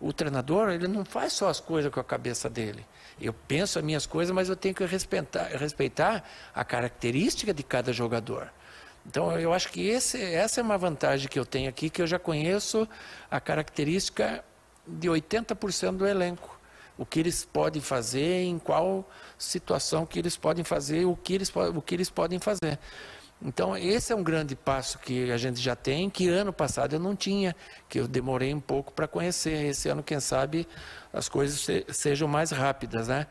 o treinador ele não faz só as coisas com a cabeça dele. Eu penso as minhas coisas, mas eu tenho que respeitar, respeitar a característica de cada jogador. Então eu acho que esse, essa é uma vantagem que eu tenho aqui, que eu já conheço a característica de 80% do elenco. O que eles podem fazer, em qual situação que eles podem fazer, o que eles, o que eles podem fazer. Então, esse é um grande passo que a gente já tem, que ano passado eu não tinha, que eu demorei um pouco para conhecer. Esse ano, quem sabe, as coisas sejam mais rápidas, né?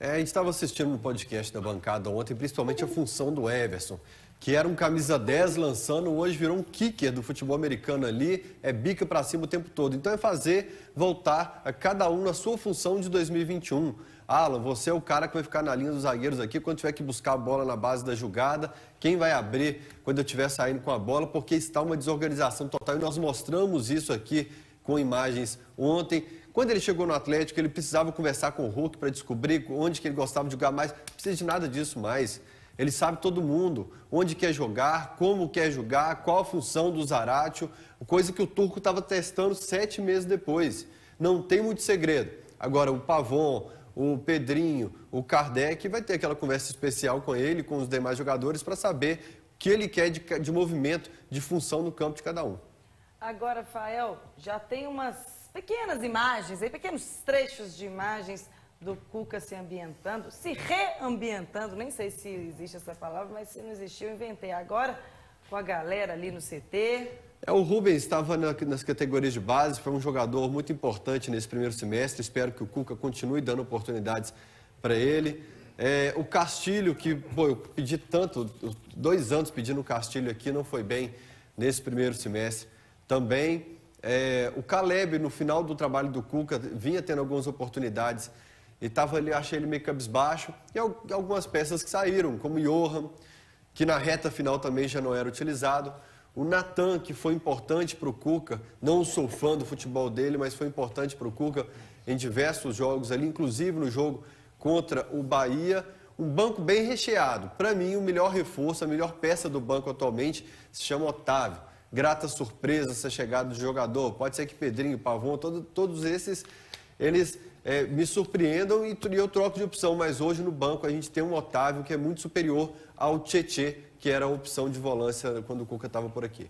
É, estava assistindo um podcast da bancada ontem, principalmente a função do Everson que era um camisa 10 lançando, hoje virou um kicker do futebol americano ali, é bica para cima o tempo todo. Então é fazer voltar a cada um na sua função de 2021. Alan, você é o cara que vai ficar na linha dos zagueiros aqui quando tiver que buscar a bola na base da jogada, quem vai abrir quando eu estiver saindo com a bola, porque está uma desorganização total e nós mostramos isso aqui com imagens ontem. Quando ele chegou no Atlético, ele precisava conversar com o Hulk para descobrir onde que ele gostava de jogar mais. Não precisa de nada disso mais. Ele sabe todo mundo, onde quer jogar, como quer jogar, qual a função do Zaratio, coisa que o Turco estava testando sete meses depois. Não tem muito segredo. Agora, o Pavon, o Pedrinho, o Kardec, vai ter aquela conversa especial com ele, com os demais jogadores, para saber o que ele quer de, de movimento, de função no campo de cada um. Agora, Fael, já tem umas pequenas imagens, aí, pequenos trechos de imagens do Cuca se ambientando, se reambientando, nem sei se existe essa palavra, mas se não existiu, inventei agora, com a galera ali no CT. É, o Rubens estava na, nas categorias de base, foi um jogador muito importante nesse primeiro semestre, espero que o Cuca continue dando oportunidades para ele. É, o Castilho, que pô, eu pedi tanto, dois anos pedindo o Castilho aqui, não foi bem nesse primeiro semestre também. É, o Caleb, no final do trabalho do Cuca, vinha tendo algumas oportunidades e tava ali, achei ele meio cabisbaixo. E algumas peças que saíram, como Johan, que na reta final também já não era utilizado. O Natan, que foi importante para o Cuca, não sou fã do futebol dele, mas foi importante para o Cuca em diversos jogos ali, inclusive no jogo contra o Bahia. Um banco bem recheado. Para mim, o melhor reforço, a melhor peça do banco atualmente se chama Otávio. Grata surpresa essa chegada do jogador. Pode ser que Pedrinho, Pavon, todo, todos esses, eles é, me surpreendam e eu troco de opção. Mas hoje no banco a gente tem um Otávio que é muito superior ao Tietê, que era a opção de volância quando o Cuca estava por aqui.